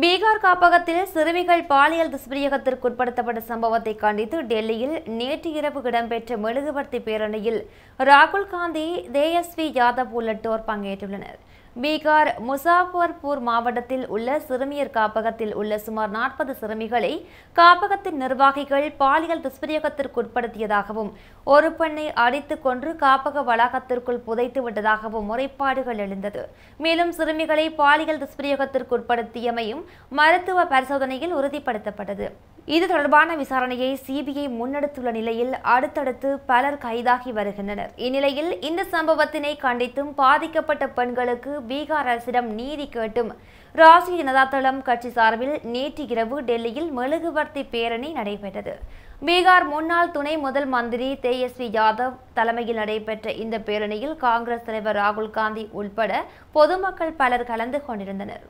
பீகார் காப்பகத்தில் சிறுமிகள் பாலியல் உட்படுத்தப்பட்ட சம்பவத்தை கண்டித்து டெல்லியில் நேற்று இரவு இடம்பெற்ற மெழுகுவர்த்தி பேரணியில் ராகுல் காந்தி தேயஸ்வி யாதவ் உள்ளிட்டோர் பங்கேற்றுள்ளனர் பீகார் முசாஃபர்பூர் மாவட்டத்தில் உள்ள சிறுமியர் காப்பகத்தில் உள்ள சுமார் நாற்பது சிறுமிகளை காப்பகத்தின் நிர்வாகிகள் பாலியல் உட்படுத்தியதாகவும் ஒரு பெண்ணை அடித்துக் கொன்று காப்பக வளாகத்திற்குள் புதைத்து விட்டதாகவும் முறைப்பாடுகள் எழுந்தது மேலும் சிறுமிகளை பாலியல் உட்படுத்தியமையும் மருத்துவ பரிசோதனையில் உறுதிப்படுத்தப்பட்டது இது தொடர்பான விசாரணையை சிபிஐ முன்னெடுத்துள்ள நிலையில் அடுத்தடுத்து பலர் கைதாகி வருகின்றனர் இந்நிலையில் இந்த சம்பவத்தினை கண்டித்தும் பாதிக்கப்பட்ட பெண்களுக்கு பீகார் அரசிடம் நீதி கேட்டும் ராஷ்டிரிய ஜனதா தளம் கட்சி சார்பில் நேற்று இரவு டெல்லியில் மெழுகுவர்த்தி பேரணி நடைபெற்றது பீகார் முன்னாள் துணை முதல் மந்திரி தேஜஸ்வி யாதவ் தலைமையில் நடைபெற்ற இந்த பேரணியில் காங்கிரஸ் தலைவர் ராகுல் காந்தி உள்பட பொதுமக்கள் பலர் கலந்து கொண்டிருந்தனர்